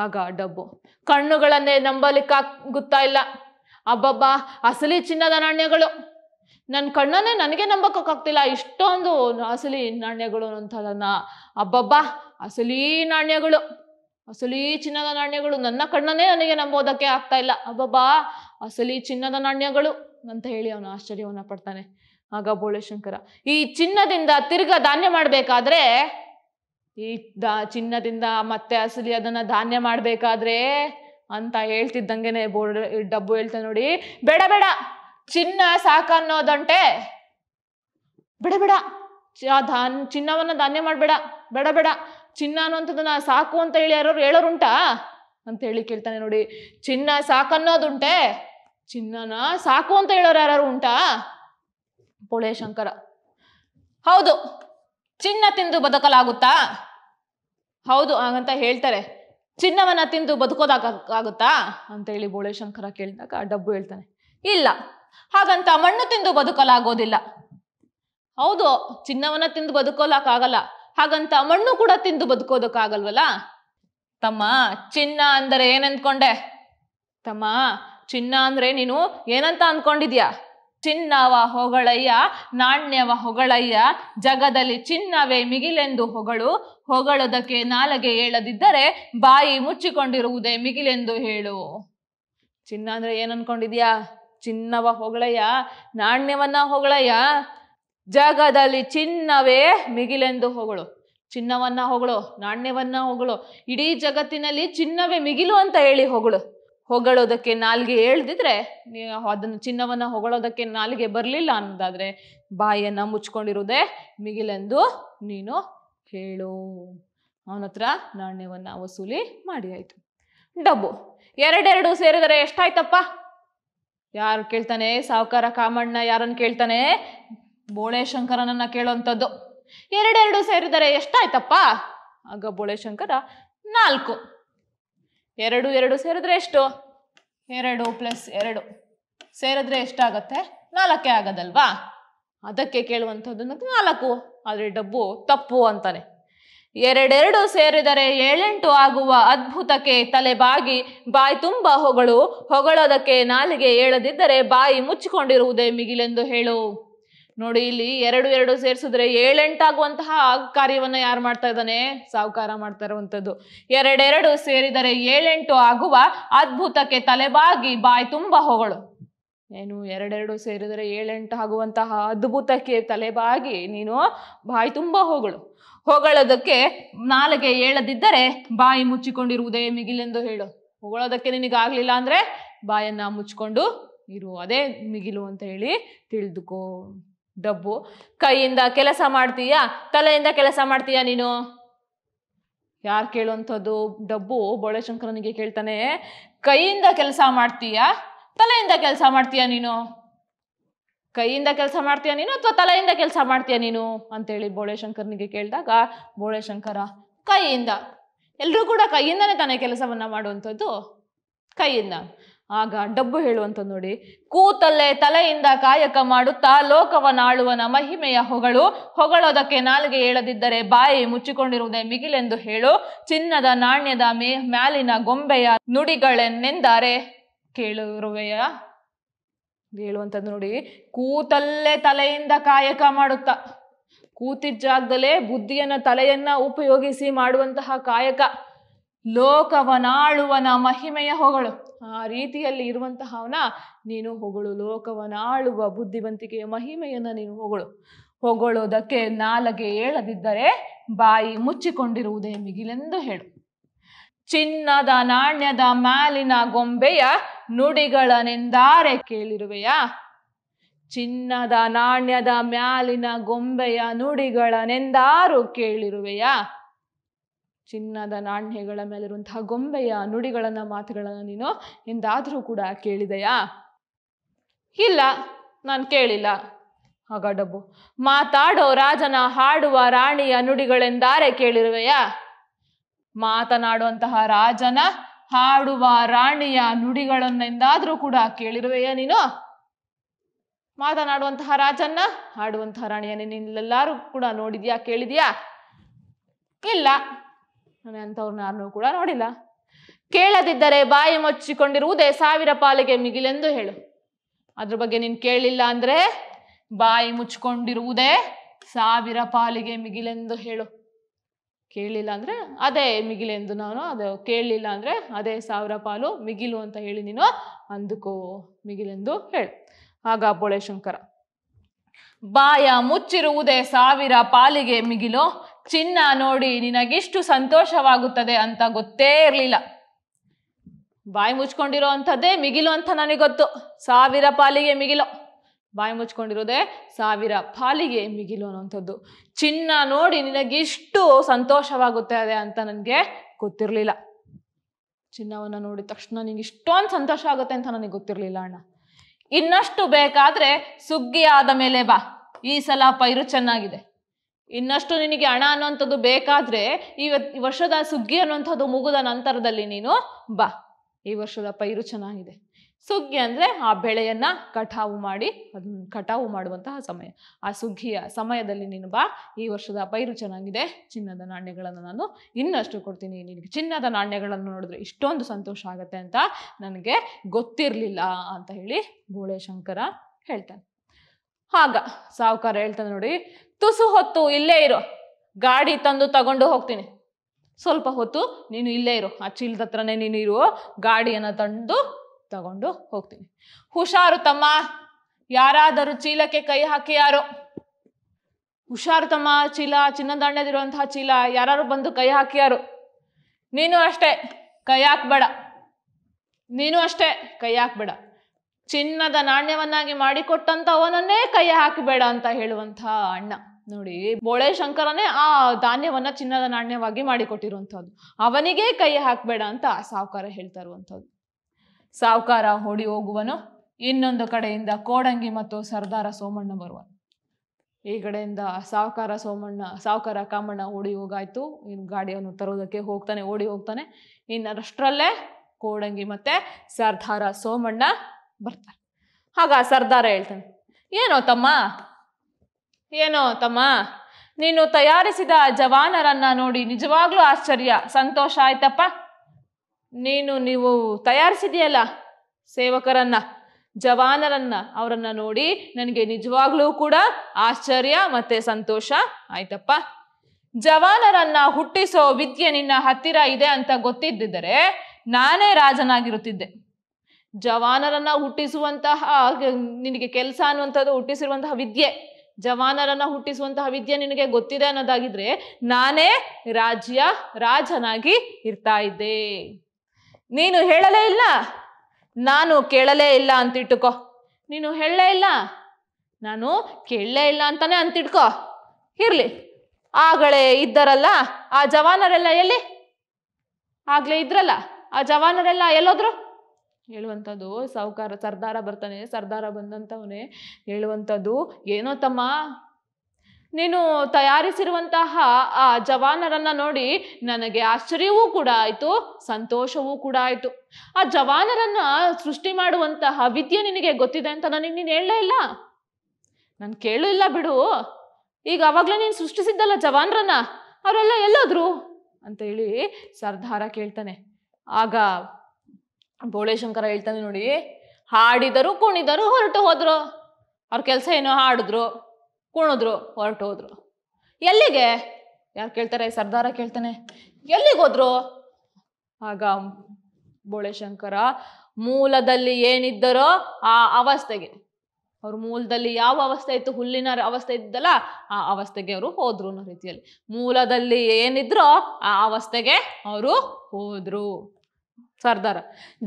Speaker 1: ಆಗ ಡಬ್ಬು ಕಣ್ಣುಗಳನ್ನೇ ನಂಬಲಿಕ್ಕ ಗೊತ್ತಾ ಇಲ್ಲ ಅಬ್ಬಬ್ಬಾ ಅಸಲಿ ಚಿನ್ನದ ನಾಣ್ಯಗಳು ನನ್ನ ಕಣ್ಣನ್ನೇ ನನಗೆ ನಂಬಕ್ಕಾಗ್ತಿಲ್ಲ ಇಷ್ಟೊಂದು ಅಸಲಿ ನಾಣ್ಯಗಳು ಅಂತದನ್ನ ಅಬ್ಬಬ್ಬಾ ಅಸಲಿ ನಾಣ್ಯಗಳು ಅಸಲಿ ಚಿನ್ನದ ನಾಣ್ಯಗಳು ನನ್ನ ಕಣ್ಣನ್ನೇ ನನಗೆ ನಂಬೋದಕ್ಕೆ ಆಗ್ತಾ ಇಲ್ಲ ಅಬ್ಬಬ್ಬಾ ಅಸಲಿ ಚಿನ್ನದ ನಾಣ್ಯಗಳು ಅಂತ ಹೇಳಿ ಅವನು ಆಶ್ಚರ್ಯವನ್ನ ಪಡ್ತಾನೆ ಆಗ ಬೋಳೇಶಂಕರ ಈ ಚಿನ್ನದಿಂದ ತಿರ್ಗ ಧಾನ್ಯ ಮಾಡಬೇಕಾದ್ರೆ ಈ ಚಿನ್ನದಿಂದ ಮತ್ತೆ ಅಸಲಿ ಅದನ್ನ ಧಾನ್ಯ ಮಾಡಬೇಕಾದ್ರೆ ಅಂತ ಹೇಳ್ತಿದ್ದಂಗೆನೆ ಬೋರ್ಡ್ ಡಬ್ಬು ಹೇಳ್ತಾನೆ ನೋಡಿ ಬೇಡ ಬೇಡ ಚಿನ್ನ ಸಾಕನ್ನೋದಂಟೆ ಬೇಡ ಬೇಡ ಧಾನ್ ಚಿನ್ನವನ್ನ ಧಾನ್ಯ ಮಾಡಬೇಡ ಬೇಡ ಬೇಡ ಚಿನ್ನ ಅನ್ನೋಂಥದನ್ನ ಸಾಕು ಅಂತ ಹೇಳಿ ಯಾರು ಹೇಳೋರುಂಟಾ ಅಂತ ಹೇಳಿ ಕೇಳ್ತಾನೆ ನೋಡಿ ಚಿನ್ನ ಸಾಕನ್ನೋದುಂಟೆ ಚಿನ್ನನ ಸಾಕು ಅಂತ ಹೇಳೋರು ಯಾರು ಉಂಟಾ ಪೋಳೆ ಶಂಕರ ಹೌದು ಚಿನ್ನ ತಿಂದು ಬದುಕಲಾಗುತ್ತಾ ಹೌದು ಹಾಗಂತ ಹೇಳ್ತಾರೆ ಚಿನ್ನವನ್ನ ತಿಂದು ಬದುಕೋದಾಗ ಆಗುತ್ತಾ ಅಂತ ಹೇಳಿ ಬೋಳೆ ಶಂಕರ ಕೇಳಿದಾಗ ಡಬ್ಬು ಹೇಳ್ತಾನೆ ಇಲ್ಲ ಹಾಗಂತ ಮಣ್ಣು ತಿಂದು ಬದುಕಲಾಗೋದಿಲ್ಲ ಹೌದು ಚಿನ್ನವನ್ನ ತಿಂದು ಬದುಕೋಲಕ್ಕಾಗಲ್ಲ ಹಾಗಂತ ಮಣ್ಣು ಕೂಡ ತಿಂದು ಬದುಕೋದಕ್ಕಾಗಲ್ವಲ್ಲ ತಮ್ಮ ಚಿನ್ನ ಅಂದರೆ ಏನಂದ್ಕೊಂಡೆ ತಮ್ಮ ಚಿನ್ನ ಅಂದ್ರೆ ನೀನು ಏನಂತ ಅನ್ಕೊಂಡಿದ್ಯಾ ಚಿನ್ನವ ಹೊಗಳಯ್ಯ ನಾಣ್ಯವ ಹೊಗಳಯ್ಯ ಜಗದಲ್ಲಿ ಚಿನ್ನವೇ ಮಿಗಿಲೆಂದು ಹೊಗಳು ಹೊಗಳದಕ್ಕೆ ನಾಲಗೆ ಹೇಳದಿದ್ದರೆ ಬಾಯಿ ಮುಚ್ಚಿಕೊಂಡಿರುವುದೇ ಮಿಗಿಲೆಂದು ಹೇಳು ಚಿನ್ನ ಅಂದ್ರೆ ಏನನ್ಕೊಂಡಿದ್ಯಾ ಚಿನ್ನವ ಹೊಗಳಯ್ಯ ನಾಣ್ಯವನ್ನ ಹೊಗಳಯ್ಯ ಜಗದಲ್ಲಿ ಚಿನ್ನವೇ ಮಿಗಿಲೆಂದು ಹೊಗಳು ಚಿನ್ನವನ್ನ ಹೊಗಳು ನಾಣ್ಯವನ್ನ ಹೊಗಳು ಇಡೀ ಜಗತ್ತಿನಲ್ಲಿ ಚಿನ್ನವೇ ಮಿಗಿಲು ಅಂತ ಹೇಳಿ ಹೊಗಳು ಹೊಗಳೋದಕ್ಕೆ ನಾಲ್ಗೆ ಹೇಳ್ದಿದ್ರೆ ಅದನ್ನು ಚಿನ್ನವನ್ನ ಹೊಗಳೋದಕ್ಕೆ ನಾಲ್ಗೆ ಬರಲಿಲ್ಲ ಅನ್ನೋದಾದ್ರೆ ಬಾಯನ್ನ ಮುಚ್ಕೊಂಡಿರುವುದೇ ಮಿಗಿಲೆಂದು ನೀನು ಹೇಳು ಅವನತ್ರ ನಾಣ್ಯವನ್ನ ವಸೂಲಿ ಮಾಡಿ ಆಯ್ತು ಡಬ್ಬು ಎರಡೆರಡು ಸೇರಿದರೆ ಎಷ್ಟಾಯ್ತಪ್ಪ ಯಾರು ಕೇಳ್ತಾನೆ ಸಾವುಕಾರ ಕಾಮಣ್ಣ ಯಾರನ್ನು ಕೇಳ್ತಾನೆ ಬೋಳೆ ಶಂಕರನನ್ನ ಕೇಳುವಂಥದ್ದು ಎರಡೆರಡು ಸೇರಿದರೆ ಎಷ್ಟಾಯ್ತಪ್ಪ ಆಗ ಬೋಳೆ ಶಂಕರ ನಾಲ್ಕು ಎರಡು ಎರಡು ಸೇರಿದ್ರೆ ಎಷ್ಟು ಎರಡು ಪ್ಲಸ್ ಎರಡು ಸೇರಿದ್ರೆ ಎಷ್ಟಾಗತ್ತೆ ನಾಲ್ಕೇ ಆಗದಲ್ವಾ ಅದಕ್ಕೆ ಕೇಳುವಂಥದ್ದು ನಾಲ್ಕು ಆದರೆ ಡಬ್ಬು ತಪ್ಪು ಅಂತಾನೆ ಎರಡೆರಡು ಸೇರಿದರೆ ಏಳೆಂಟು ಆಗುವ ಅದ್ಭುತಕ್ಕೆ ತಲೆಬಾಗಿ ಬಾಯಿ ತುಂಬ ಹೊಗಳು ಹೊಗಳೋದಕ್ಕೆ ನಾಲಿಗೆ ಏಳದಿದ್ದರೆ ಬಾಯಿ ಮುಚ್ಚಿಕೊಂಡಿರುವುದೇ ಮಿಗಿಲೆಂದು ಹೇಳು ನೋಡಿ ಇಲ್ಲಿ ಎರಡು ಎರಡು ಸೇರಿಸಿದ್ರೆ ಏಳೆಂಟಾಗುವಂತಹ ಕಾರ್ಯವನ್ನು ಯಾರು ಮಾಡ್ತಾ ಇದ್ದಾನೆ ಸಾಹುಕಾರ ಮಾಡ್ತಾ ಇರುವಂಥದ್ದು ಎರಡೆರಡು ಸೇರಿದರೆ ಏಳೆಂಟು ಆಗುವ ಅದ್ಭುತಕ್ಕೆ ತಲೆಬಾಗಿ ಬಾಯಿ ತುಂಬ ಹೊಗಳು ಏನು ಎರಡೆರಡು ಸೇರಿದರೆ ಏಳೆಂಟು ಆಗುವಂತಹ ಅದ್ಭುತಕ್ಕೆ ತಲೆಬಾಗಿ ನೀನು ಬಾಯಿ ತುಂಬ ಹೊಗಳು ಹೊಗಳೋದಕ್ಕೆ ನಾಲಿಗೆ ಹೇಳದಿದ್ದರೆ ಬಾಯಿ ಮುಚ್ಚಿಕೊಂಡಿರುವುದೇ ಮಿಗಿಲೆಂದು ಹೇಳು ಹೊಗಳೋದಕ್ಕೆ ನಿನಗಾಗ್ಲಿಲ್ಲ ಅಂದರೆ ಬಾಯನ್ನು ಮುಚ್ಚಿಕೊಂಡು ಇರು ಅದೇ ಮಿಗಿಲು ಅಂತ ಹೇಳಿ ತಿಳಿದುಕೋ ಡಬ್ಬು ಕೈಯಿಂದ ಕೆಲಸ ಮಾಡ್ತೀಯಾ ತಲೆಯಿಂದ ಕೆಲಸ ಮಾಡ್ತೀಯಾ ನೀನು ಯಾರು ಕೇಳುವಂಥದ್ದು ಡಬ್ಬು ಬೋಳೆಶಂಕರನಿಗೆ ಕೇಳ್ತಾನೆ ಕೈಯಿಂದ ಕೆಲಸ ಮಾಡ್ತೀಯಾ ತಲೆಯಿಂದ ಕೆಲಸ ಮಾಡ್ತೀಯಾ ನೀನು ಕೈಯಿಂದ ಕೆಲಸ ಮಾಡ್ತೀಯ ನೀನು ಅಥವಾ ತಲೆಯಿಂದ ಕೆಲಸ ಮಾಡ್ತೀಯ ನೀನು ಅಂತೇಳಿ ಬೋಳೇಶಂಕರ್ನಿಗೆ ಕೇಳಿದಾಗ ಶಂಕರ ಕೈಯಿಂದ ಎಲ್ಲರೂ ಕೂಡ ಕೈಯಿಂದನೇ ತಾನೇ ಕೆಲಸವನ್ನ ಮಾಡುವಂಥದ್ದು ಕೈಯಿಂದ ಆಗ ಡಬ್ಬು ಹೇಳುವಂಥದ್ದು ನೋಡಿ ಕೂತಲ್ಲೇ ತಲೆಯಿಂದ ಕಾಯಕ ಮಾಡುತ್ತಾ ಲೋಕವನಾಳುವನ ಮಹಿಮೆಯ ಹೊಗಳು ಹೊಗಳೋದಕ್ಕೆ ನಾಲಿಗೆ ಹೇಳದಿದ್ದರೆ ಬಾಯಿ ಮುಚ್ಚಿಕೊಂಡಿರುವುದೇ ಮಿಗಿಲೆಂದು ಹೇಳು ಚಿನ್ನದ ನಾಣ್ಯದ ಮೇ ಮ್ಯಾಲಿನ ಗೊಂಬೆಯ ನುಡಿಗಳೆನ್ನೆಂದರೆ ಕೇಳಿರುವೆಯ ಹೇಳುವಂಥದ್ದು ನೋಡಿ ಕೂತಲ್ಲೇ ತಲೆಯಿಂದ ಕಾಯಕ ಮಾಡುತ್ತಾ ಕೂತಿದ್ದ ಜಾಗದಲ್ಲೇ ಬುದ್ಧಿಯನ್ನ ತಲೆಯನ್ನ ಉಪಯೋಗಿಸಿ ಮಾಡುವಂತಹ ಕಾಯಕ ಲೋಕವನಾಳುವನ ಮಹಿಮೆಯ ಹೊಗಳು ಆ ರೀತಿಯಲ್ಲಿ ಇರುವಂತಹವನ ನೀನು ಹೊಗಳು ಲೋಕವನಾಳುವ ಬುದ್ಧಿವಂತಿಕೆಯ ಮಹಿಮೆಯನ್ನ ನೀನು ಹೊಗಳು ಹೊಗಳೋದಕ್ಕೆ ನಾಲಗೆ ಏಳದಿದ್ದರೆ ಬಾಯಿ ಮುಚ್ಚಿಕೊಂಡಿರುವುದೇ ಮಿಗಿಲೆಂದು ಹೇಳು ಚಿನ್ನದ ನಾಣ್ಯದ ಮ್ಯಾಲಿನ ಗೊಂಬೆಯ ನುಡಿಗಳನೆಂದಾರೆ ಕೇಳಿರುವೆಯಾ ಚಿನ್ನದ ನಾಣ್ಯದ ಮ್ಯಾಲಿನ ಗೊಂಬೆಯ ನುಡಿಗಳನೆಂದಾರು ಕೇಳಿರುವೆಯ ಚಿನ್ನದ ನಾಣ್ಯಗಳ ಮೇಲಿರುವಂತಹ ಗೊಂಬೆಯ ನುಡಿಗಳನ್ನ ಮಾತುಗಳನ್ನು ನೀನು ಎಂದಾದರೂ ಕೂಡ ಕೇಳಿದೆಯಾ ಇಲ್ಲ ನಾನು ಕೇಳಿಲ್ಲ ಆಗ ಡಬ್ಬು ಮಾತಾಡೋ ರಾಜನ ಹಾಡುವ ರಾಣಿಯ ನುಡಿಗಳೆಂದಾರೆ ಕೇಳಿರುವೆಯಾ ಮಾತನಾಡುವಂತಹ ರಾಜನ ಹಾಡುವ ರಾಣಿಯ ನುಡಿಗಳನ್ನೆಂದಾದರೂ ಕೂಡ ಕೇಳಿರುವೆಯ ನೀನು ಮಾತನಾಡುವಂತಹ ರಾಜನ್ನ ಹಾಡುವಂತಹ ರಾಣಿಯ ಎಲ್ಲರೂ ಕೂಡ ನೋಡಿದ್ಯಾ ಕೇಳಿದ್ಯಾ ಇಲ್ಲ ನಾನು ಅಂಥವ್ರನ್ನ ಯಾರನ್ನೂ ಕೂಡ ನೋಡಿಲ್ಲ ಕೇಳದಿದ್ದರೆ ಬಾಯಿ ಮುಚ್ಚಿಕೊಂಡಿರುವುದೇ ಸಾವಿರ ಪಾಲಿಗೆ ಮಿಗಿಲೆಂದು ಹೇಳು ಅದ್ರ ಬಗ್ಗೆ ನೀನು ಕೇಳಿಲ್ಲ ಅಂದರೆ ಬಾಯಿ ಮುಚ್ಚಿಕೊಂಡಿರುವುದೇ ಸಾವಿರ ಪಾಲಿಗೆ ಮಿಗಿಲೆಂದು ಹೇಳು ಕೇಳಲಿಲ್ಲ ಅಂದರೆ ಅದೇ ಮಿಗಿಲೆಂದು ನಾನು ಅದು ಕೇಳಲಿಲ್ಲ ಅಂದರೆ ಅದೇ ಸಾವಿರ ಪಾಲು ಮಿಗಿಲು ಅಂತ ಹೇಳಿ ನೀನು ಅಂದುಕೋ ಮಿಗಿಲೆಂದು ಹೇಳಿ ಆಗ ಬೋಳೆ ಶಂಕರ ಬಾಯ ಮುಚ್ಚಿರುವುದೇ ಸಾವಿರ ಪಾಲಿಗೆ ಮಿಗಿಲು ಚಿನ್ನ ನೋಡಿ ನಿನಗಿಷ್ಟು ಸಂತೋಷವಾಗುತ್ತದೆ ಅಂತ ಗೊತ್ತೇ ಇರಲಿಲ್ಲ ಬಾಯಿ ಮುಚ್ಕೊಂಡಿರೋ ಅಂಥದ್ದೇ ಮಿಗಿಲು ಅಂತ ನನಗೆ ಗೊತ್ತು ಸಾವಿರ ಪಾಲಿಗೆ ಮಿಗಿಲು ಬಾಯಿ ಮುಚ್ಕೊಂಡಿರೋದೆ ಸಾವಿರ ಪಾಲಿಗೆ ಮಿಗಿಲು ಅನ್ನೋಂಥದ್ದು ಚಿನ್ನ ನೋಡಿ ನಿನಗಿಷ್ಟು ಸಂತೋಷವಾಗುತ್ತೆ ಅದೇ ಅಂತ ನನಗೆ ಗೊತ್ತಿರಲಿಲ್ಲ ಚಿನ್ನವನ್ನು ನೋಡಿದ ತಕ್ಷಣ ನಿನಗೆ ಇಷ್ಟೊಂದು ಸಂತೋಷ ಆಗುತ್ತೆ ಅಂತ ನನಗೆ ಗೊತ್ತಿರಲಿಲ್ಲ ಅಣ್ಣ ಇನ್ನಷ್ಟು ಬೇಕಾದ್ರೆ ಸುಗ್ಗಿ ಆದ ಮೇಲೆ ಬಾ ಈ ಸಲ ಪೈರು ಚೆನ್ನಾಗಿದೆ ಇನ್ನಷ್ಟು ನಿನಗೆ ಹಣ ಅನ್ನೋಂಥದ್ದು ಬೇಕಾದ್ರೆ ಈ ವರ್ಷದ ಸುಗ್ಗಿ ಅನ್ನುವಂಥದ್ದು ಮುಗಿದ ನಂತರದಲ್ಲಿ ನೀನು ಬಾ ಈ ವರ್ಷದ ಪೈರು ಚೆನ್ನಾಗಿದೆ ಸುಗ್ಗಿ ಅಂದರೆ ಆ ಬೆಳೆಯನ್ನು ಕಟಾವು ಮಾಡಿ ಅದನ್ನು ಕಟಾವು ಮಾಡುವಂತಹ ಸಮಯ ಆ ಸುಗ್ಗಿಯ ಸಮಯದಲ್ಲಿ ನೀನು ಬಾ ಈ ವರ್ಷದ ಪೈರು ಚೆನ್ನಾಗಿದೆ ಚಿನ್ನದ ನಾಣ್ಯಗಳನ್ನು ನಾನು ಇನ್ನಷ್ಟು ಕೊಡ್ತೀನಿ ನಿನಗೆ ಚಿನ್ನದ ನಾಣ್ಯಗಳನ್ನು ನೋಡಿದ್ರೆ ಇಷ್ಟೊಂದು ಸಂತೋಷ ಆಗುತ್ತೆ ಅಂತ ನನಗೆ ಗೊತ್ತಿರಲಿಲ್ಲ ಅಂತ ಹೇಳಿ ಗೋಳೆ ಶಂಕರ ಹೇಳ್ತಾನೆ ಆಗ ಸಾಹುಕಾರ ಹೇಳ್ತಾನೆ ನೋಡಿ ತುಸು ಹೊತ್ತು ಇಲ್ಲೇ ಇರು ಗಾಡಿ ತಂದು ತಗೊಂಡು ಹೋಗ್ತೀನಿ ಸ್ವಲ್ಪ ಹೊತ್ತು ನೀನು ಇಲ್ಲೇ ಇರು ಆ ಚೀಲದ ಹತ್ರನೇ ನೀನು ಇರು ಗಾಡಿಯನ್ನು ತಂದು ತಗೊಂಡು ಹೋಗ್ತೀನಿ ಹುಷಾರು ತಮ್ಮ ಯಾರಾದರೂ ಚೀಲಕ್ಕೆ ಕೈ ಹಾಕಿ ಯಾರು ಹುಷಾರು ತಮ್ಮ ಚೀಲ ಚಿನ್ನದಾಣ್ಯದಿರುವಂತಹ ಚೀಲ ಯಾರು ಬಂದು ಕೈ ಹಾಕಿಯಾರು ನೀನು ಅಷ್ಟೇ ಕೈ ಹಾಕ್ಬೇಡ ನೀನು ಅಷ್ಟೇ ಕೈ ಹಾಕ್ಬೇಡ ಚಿನ್ನದ ನಾಣ್ಯವನ್ನಾಗಿ ಮಾಡಿಕೊಟ್ಟಂತ ಅವನನ್ನೇ ಕೈ ಹಾಕಬೇಡ ಅಂತ ಹೇಳುವಂಥ ಅಣ್ಣ ನೋಡಿ ಬೋಳೆ ಶಂಕರನೇ ಆ ಧಾನ್ಯವನ್ನ ಚಿನ್ನದ ನಾಣ್ಯವಾಗಿ ಮಾಡಿಕೊಟ್ಟಿರುವಂಥದ್ದು ಅವನಿಗೆ ಕೈ ಹಾಕಬೇಡ ಅಂತ ಸಾಹುಕಾರ ಹೇಳ್ತಾ ಇರುವಂಥದ್ದು ಸಾವುಕಾರ ಓಡಿ ಹೋಗುವನು ಇನ್ನೊಂದು ಕಡೆಯಿಂದ ಕೋಡಂಗಿ ಮತ್ತು ಸರ್ದಾರ ಸೋಮಣ್ಣ ಬರುವನು ಈ ಕಡೆಯಿಂದ ಸಾವುಕಾರ ಸೋಮಣ್ಣ ಸಾವುಕಾರ ಕಾಮಣ್ಣ ಓಡಿ ಹೋಗಾಯ್ತು ಇನ್ನು ಗಾಡಿಯನ್ನು ತರೋದಕ್ಕೆ ಹೋಗ್ತಾನೆ ಓಡಿ ಹೋಗ್ತಾನೆ ಇನ್ನರಷ್ಟರಲ್ಲೇ ಕೋಡಂಗಿ ಮತ್ತೆ ಸರ್ದಾರ ಸೋಮಣ್ಣ ಬರ್ತಾರೆ ಹಾಗ ಸರ್ದಾರ ಹೇಳ್ತಾನೆ ಏನೋ ತಮ್ಮ ಏನೋ ತಮ್ಮ ನೀನು ತಯಾರಿಸಿದ ಜವಾನರನ್ನ ನೋಡಿ ನಿಜವಾಗ್ಲೂ ಆಶ್ಚರ್ಯ ಸಂತೋಷ ಆಯ್ತಪ್ಪ ನೀನು ನೀವು ತಯಾರಿಸಿದೆಯಲ್ಲ ಸೇವಕರನ್ನ ಜವಾನರನ್ನ ಅವರನ್ನ ನೋಡಿ ನನಗೆ ನಿಜವಾಗ್ಲೂ ಕೂಡ ಆಶ್ಚರ್ಯ ಮತ್ತೆ ಸಂತೋಷ ಆಯ್ತಪ್ಪ ಜವಾನರನ್ನ ಹುಟ್ಟಿಸೋ ವಿದ್ಯೆ ನಿನ್ನ ಹತ್ತಿರ ಇದೆ ಅಂತ ಗೊತ್ತಿದ್ದರೆ ನಾನೇ ರಾಜನಾಗಿರುತ್ತಿದ್ದೆ ಜವಾನರನ್ನ ಹುಟ್ಟಿಸುವಂತಹ ನಿನಗೆ ಕೆಲಸ ಅನ್ನುವಂಥದ್ದು ಹುಟ್ಟಿಸಿರುವಂತಹ ವಿದ್ಯೆ ಜವಾನರನ್ನ ಹುಟ್ಟಿಸುವಂತಹ ವಿದ್ಯೆ ನಿನಗೆ ಗೊತ್ತಿದೆ ಅನ್ನೋದಾಗಿದ್ರೆ ನಾನೇ ರಾಜ್ಯ ರಾಜನಾಗಿ ಇರ್ತಾ ಇದ್ದೆ ನೀನು ಹೇಳಲೇ ಇಲ್ಲ ನಾನು ಕೇಳಲೇ ಇಲ್ಲ ಅಂತ ಇಟ್ಟುಕೋ ನೀನು ಹೇಳಲೇ ಇಲ್ಲ ನಾನು ಕೇಳಲೇ ಇಲ್ಲ ಅಂತಾನೆ ಅಂತಿಟ್ಕೋ ಇರ್ಲಿ ಆಗಳೇ ಇದ್ದರಲ್ಲ ಆ ಜವಾನರೆಲ್ಲ ಎಲ್ಲಿ ಆಗ್ಲೇ ಇದ್ರಲ್ಲ ಆ ಜವಾನರೆಲ್ಲ ಎಲ್ಲೋದ್ರು ಹೇಳುವಂಥದ್ದು ಸೌಕಾರ ಸರ್ದಾರ ಬರ್ತಾನೆ ಸರ್ದಾರ ಬಂದಂಥವನೇ ಹೇಳುವಂಥದ್ದು ಏನೋ ತಮ್ಮ ನೀನು ತಯಾರಿಸಿರುವಂತಹ ಆ ಜವಾನರನ್ನ ನೋಡಿ ನನಗೆ ಆಶ್ಚರ್ಯವೂ ಕೂಡ ಆಯಿತು ಸಂತೋಷವೂ ಕೂಡ ಆಯಿತು ಆ ಜವಾನರನ್ನ ಸೃಷ್ಟಿ ಮಾಡುವಂತಹ ವಿದ್ಯೆ ನಿನಗೆ ಗೊತ್ತಿದೆ ಅಂತ ನಾನು ನೀನು ಹೇಳಲೇ ಇಲ್ಲ ನಾನು ಕೇಳಲಿಲ್ಲ ಬಿಡು ಈಗ ಅವಾಗಲೇ ನೀನು ಸೃಷ್ಟಿಸಿದ್ದಲ್ಲ ಜವಾನರನ್ನ ಅವರೆಲ್ಲ ಎಲ್ಲೋದ್ರು ಅಂತ ಹೇಳಿ ಸರ್ದಾರ ಕೇಳ್ತಾನೆ ಆಗ ಬೋಳೇಶಂಕರ ಹೇಳ್ತಾನೆ ನೋಡಿ ಹಾಡಿದರು ಕುಣಿದರು ಹೊರಟು ಹೋದ್ರು ಅವ್ರ ಕೆಲಸ ಏನೋ ಹಾಡಿದ್ರು ಕುಣಿದ್ರು ಹೊರಟು ಹೋದ್ರು ಎಲ್ಲಿಗೆ ಯಾರು ಕೇಳ್ತಾರೆ ಸರ್ದಾರ ಕೇಳ್ತಾನೆ ಎಲ್ಲಿಗೆ ಹೋದ್ರು ಆಗ ಶಂಕರ ಮೂಲದಲ್ಲಿ ಏನಿದ್ದರೋ ಆ ಅವಸ್ಥೆಗೆ ಅವ್ರ ಮೂಲದಲ್ಲಿ ಯಾವ ಅವಸ್ಥೆ ಇತ್ತು ಹುಲ್ಲಿನ ಅವಸ್ಥೆ ಇದ್ದಲ್ಲ ಆ ಅವಸ್ಥೆಗೆ ಅವರು ಹೋದ್ರು ಅನ್ನೋ ರೀತಿಯಲ್ಲಿ ಮೂಲದಲ್ಲಿ ಏನಿದ್ರೋ ಆ ಅವಸ್ಥೆಗೆ ಅವರು ಹೋದ್ರು ಸರ್ದಾರ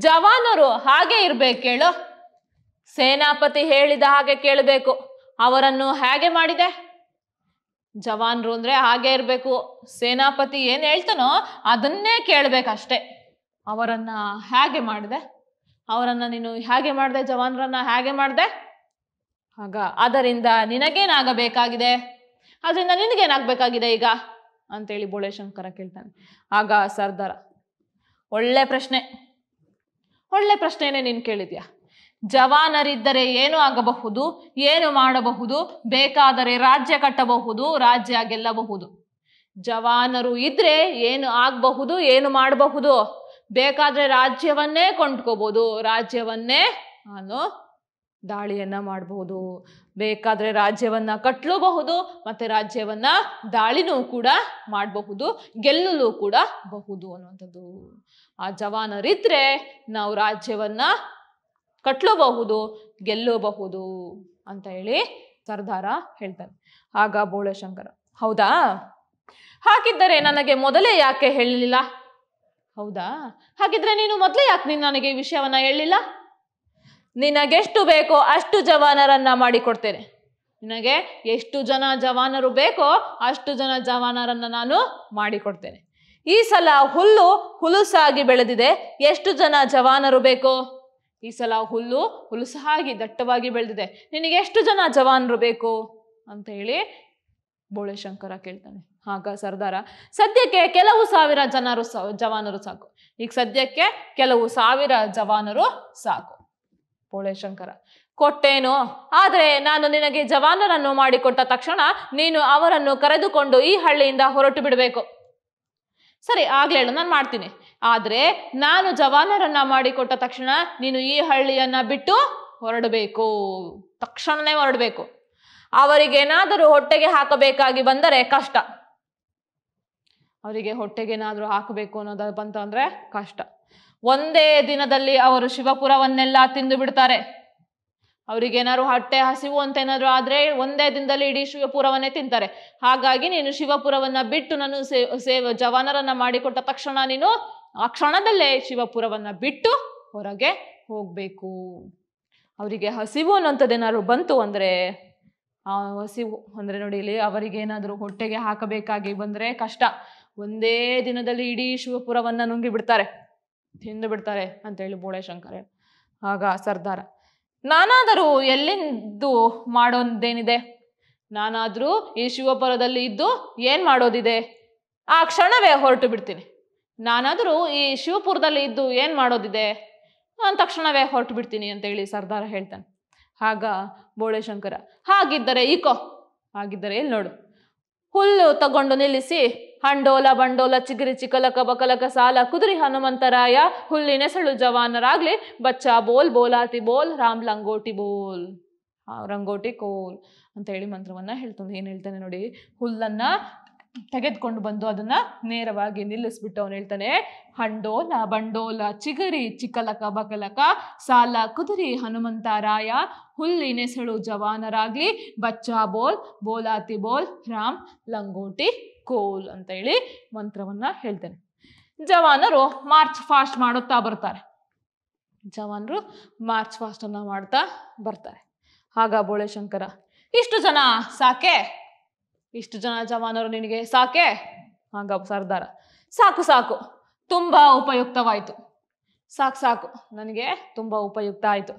Speaker 1: ಜವಾನರು ಹಾಗೆ ಇರ್ಬೇಕು ಕೇಳು ಸೇನಾಪತಿ ಹೇಳಿದ ಹಾಗೆ ಕೇಳಬೇಕು ಅವರನ್ನು ಹೇಗೆ ಮಾಡಿದೆ ಜವಾನ್ರು ಅಂದ್ರೆ ಹಾಗೆ ಇರಬೇಕು ಸೇನಾಪತಿ ಏನು ಹೇಳ್ತಾನೋ ಅದನ್ನೇ ಕೇಳಬೇಕಷ್ಟೆ ಅವರನ್ನ ಹೇಗೆ ಮಾಡಿದೆ ಅವರನ್ನ ನೀನು ಹೇಗೆ ಮಾಡಿದೆ ಜವಾನ್ರನ್ನ ಹೇಗೆ ಮಾಡಿದೆ ಆಗ ಅದರಿಂದ ನಿನಗೇನಾಗಬೇಕಾಗಿದೆ ಅದರಿಂದ ನಿನಗೇನಾಗಬೇಕಾಗಿದೆ ಈಗ ಅಂತೇಳಿ ಬೋಳೇಶಂಕರ ಕೇಳ್ತಾನೆ ಆಗ ಸರ್ದಾರ ಒಳ್ಳೆ ಪ್ರಶ್ನೆ ಒಳ್ಳೆ ಪ್ರಶ್ನೆನೇ ನೀನು ಕೇಳಿದ್ಯಾ ಜವಾನರಿದ್ದರೆ ಏನು ಆಗಬಹುದು ಏನು ಮಾಡಬಹುದು ಬೇಕಾದರೆ ರಾಜ್ಯ ಕಟ್ಟಬಹುದು ರಾಜ್ಯ ಗೆಲ್ಲಬಹುದು ಜವಾನರು ಇದ್ರೆ ಏನು ಆಗಬಹುದು ಏನು ಮಾಡಬಹುದು ಬೇಕಾದ್ರೆ ರಾಜ್ಯವನ್ನೇ ಕೊಂಡ್ಕೋಬಹುದು ರಾಜ್ಯವನ್ನೇ ನಾನು ದಾಳಿಯನ್ನ ಮಾಡಬಹುದು ಬೇಕಾದ್ರೆ ರಾಜ್ಯವನ್ನ ಕಟ್ಟಲೂಬಹುದು ಮತ್ತೆ ರಾಜ್ಯವನ್ನ ದಾಳಿನೂ ಕೂಡ ಮಾಡಬಹುದು ಗೆಲ್ಲಲು ಕೂಡ ಬಹುದು ಅನ್ನುವಂಥದ್ದು ಆ ಜವಾನರಿದ್ರೆ ನಾವು ರಾಜ್ಯವನ್ನ ಕಟ್ಲೂಬಹುದು ಗೆಲ್ಲಬಹುದು ಅಂತ ಹೇಳಿ ಸರ್ದಾರ ಹೇಳ್ತಾನೆ ಆಗ ಬೋಳಶಂಕರ ಹೌದಾ ಹಾಗಿದ್ದರೆ ನನಗೆ ಮೊದಲೇ ಯಾಕೆ ಹೇಳಲಿಲ್ಲ ಹೌದಾ ಹಾಗಿದ್ರೆ ನೀನು ಮೊದಲೇ ಯಾಕೆ ನೀನು ನನಗೆ ವಿಷಯವನ್ನ ಹೇಳಿಲ್ಲ ನಿನಗೆಷ್ಟು ಬೇಕೋ ಅಷ್ಟು ಜವಾನರನ್ನ ಮಾಡಿಕೊಡ್ತೇನೆ ನಿನಗೆ ಎಷ್ಟು ಜನ ಜವಾನರು ಬೇಕೋ ಅಷ್ಟು ಜನ ಜವಾನರನ್ನ ನಾನು ಮಾಡಿಕೊಡ್ತೇನೆ ಈ ಸಲ ಹುಲ್ಲು ಹುಲುಸಾಗಿ ಬೆಳೆದಿದೆ ಎಷ್ಟು ಜನ ಜವಾನರು ಬೇಕೋ ಈ ಸಲ ಹುಲ್ಲು ಹುಲುಸಾಗಿ ದಟ್ಟವಾಗಿ ಬೆಳೆದಿದೆ ನಿನಗೆ ಎಷ್ಟು ಜನ ಜವಾನರು ಬೇಕು ಅಂತ ಹೇಳಿ ಬೋಳೆಶಂಕರ ಕೇಳ್ತಾನೆ ಆಗ ಸರ್ದಾರ ಸದ್ಯಕ್ಕೆ ಕೆಲವು ಸಾವಿರ ಜನರು ಜವಾನರು ಸಾಕು ಈಗ ಸದ್ಯಕ್ಕೆ ಕೆಲವು ಸಾವಿರ ಜವಾನರು ಸಾಕು ಬೋಳೆಶಂಕರ ಕೊಟ್ಟೇನು ಆದರೆ ನಾನು ನಿನಗೆ ಜವಾನರನ್ನು ಮಾಡಿಕೊಟ್ಟ ತಕ್ಷಣ ನೀನು ಅವರನ್ನು ಕರೆದುಕೊಂಡು ಈ ಹಳ್ಳಿಯಿಂದ ಹೊರಟು ಬಿಡಬೇಕು ಸರಿ ಆಗ್ಲೇಳು ನಾನು ಮಾಡ್ತೀನಿ ಆದರೆ ನಾನು ಜವಾನರನ್ನ ಮಾಡಿಕೊಟ್ಟ ತಕ್ಷಣ ನೀನು ಈ ಹಳ್ಳಿಯನ್ನ ಬಿಟ್ಟು ಹೊರಡಬೇಕು ತಕ್ಷಣನೇ ಹೊರಡಬೇಕು ಅವರಿಗೇನಾದರೂ ಹೊಟ್ಟೆಗೆ ಹಾಕಬೇಕಾಗಿ ಬಂದರೆ ಕಷ್ಟ ಅವರಿಗೆ ಹೊಟ್ಟೆಗೇನಾದರೂ ಹಾಕಬೇಕು ಅನ್ನೋದ ಬಂತು ಅಂದ್ರೆ ಕಷ್ಟ ಒಂದೇ ದಿನದಲ್ಲಿ ಅವರು ಶಿವಪುರವನ್ನೆಲ್ಲ ತಿಂದು ಬಿಡ್ತಾರೆ ಅವರಿಗೇನಾದ್ರು ಹೊಟ್ಟೆ ಹಸಿವು ಅಂತ ಏನಾದ್ರು ಆದ್ರೆ ಒಂದೇ ದಿನದಲ್ಲಿ ಇಡೀ ಶಿವಪುರವನ್ನೇ ತಿಂತಾರೆ ಹಾಗಾಗಿ ನೀನು ಶಿವಪುರವನ್ನ ಬಿಟ್ಟು ನಾನು ಸೇವ ಜವಾನರನ್ನ ಮಾಡಿಕೊಟ್ಟ ತಕ್ಷಣ ನೀನು ಆ ಕ್ಷಣದಲ್ಲೇ ಶಿವಪುರವನ್ನು ಬಿಟ್ಟು ಹೊರಗೆ ಹೋಗಬೇಕು ಅವರಿಗೆ ಹಸಿವು ಅನ್ನೋಂಥದ್ದೇನಾದ್ರು ಬಂತು ಅಂದರೆ ಹಸಿವು ಅಂದರೆ ನೋಡಿ ಇಲ್ಲಿ ಅವರಿಗೇನಾದರೂ ಹೊಟ್ಟೆಗೆ ಹಾಕಬೇಕಾಗಿ ಬಂದರೆ ಕಷ್ಟ ಒಂದೇ ದಿನದಲ್ಲಿ ಇಡೀ ಶಿವಪುರವನ್ನು ನುಂಗಿ ಬಿಡ್ತಾರೆ ತಿಂದು ಬಿಡ್ತಾರೆ ಅಂತೇಳಿ ಬೋಳೆ ಶಂಕರ ಆಗ ಸರ್ದಾರ ನಾನಾದರೂ ಎಲ್ಲಿಂದು ಮಾಡೋದೇನಿದೆ ನಾನಾದರೂ ಈ ಶಿವಪುರದಲ್ಲಿ ಇದ್ದು ಏನು ಮಾಡೋದಿದೆ ಆ ಕ್ಷಣವೇ ಹೊರಟು ಬಿಡ್ತೀನಿ ನಾನಾದರೂ ಈ ಶಿವಪುರದಲ್ಲಿ ಇದ್ದು ಏನು ಮಾಡೋದಿದೆ ನಾನು ತಕ್ಷಣವೇ ಹೊರಟು ಬಿಡ್ತೀನಿ ಹೇಳಿ ಸರ್ದಾರ ಹೇಳ್ತಾನೆ ಆಗ ಶಂಕರ ಹಾಗಿದ್ದರೆ ಈಕೋ ಹಾಗಿದ್ದರೆ ಇಲ್ಲಿ ನೋಡು ಹುಲ್ಲು ತಗೊಂಡು ನಿಲ್ಲಿಸಿ ಹಂಡೋಲ ಬಂಡೋಲ ಚಿಗಿರಿ ಚಿಕಲಕ ಬಕಲಕ ಸಾಲ ಕುದುರಿ ಹನುಮಂತರಾಯ ಹುಲ್ಲಿನೆಸಳು ಜವಾನರಾಗ್ಲಿ ಬಚ್ಚ ಬೋಲ್ ಬೋಲಾತಿ ಬೋಲ್ ರಾಮ್ ಲಂಗೋಟಿ ಬೋಲ್ ರಂಗೋಟಿ ಕೋಲ್ ಅಂತ ಹೇಳಿ ಮಂತ್ರವನ್ನ ಹೇಳ್ತಾನೆ ಏನು ಹೇಳ್ತಾನೆ ನೋಡಿ ಹುಲ್ಲನ್ನ ತೆಗೆದುಕೊಂಡು ಬಂದು ಅದನ್ನ ನೇರವಾಗಿ ನಿಲ್ಲಿಸ್ಬಿಟ್ಟು ಅವನು ಹೇಳ್ತಾನೆ ಹಂಡೋಲ ಬಂಡೋಲ ಚಿಗರಿ ಚಿಕ್ಕಲಕ ಬಕಲಕ ಸಾಲ ಕುದುರಿ ಹನುಮಂತ ರಾಯ ಹುಲ್ಲಿ ನೆಸಳು ಜವಾನರಾಗ್ಲಿ ಬಚ್ಚಾ ಬೋಲ್ ಬೋಲಾತಿ ಬೋಲ್ ರಾಮ್ ಲಂಗೋಟಿ ಕೋಲ್ ಅಂತ ಹೇಳಿ ಮಂತ್ರವನ್ನ ಹೇಳ್ತಾನೆ ಜವಾನರು ಮಾರ್ಚ್ ಫಾಸ್ಟ್ ಮಾಡುತ್ತಾ ಬರ್ತಾರೆ ಜವಾನರು ಮಾರ್ಚ್ ಫಾಸ್ಟನ್ನು ಮಾಡ್ತಾ ಬರ್ತಾರೆ ಆಗ ಬೋಳೆ ಶಂಕರ ಇಷ್ಟು ಜನ ಸಾಕೆ ಇಷ್ಟು ಜನ ಜವಾನರು ನಿನಗೆ ಸಾಕೆ ಹಾಗ ಸರ್ದಾರ ಸಾಕು ಸಾಕು ತುಂಬ ಉಪಯುಕ್ತವಾಯಿತು ಸಾಕು ಸಾಕು ನನಗೆ ತುಂಬ ಉಪಯುಕ್ತ ಆಯಿತು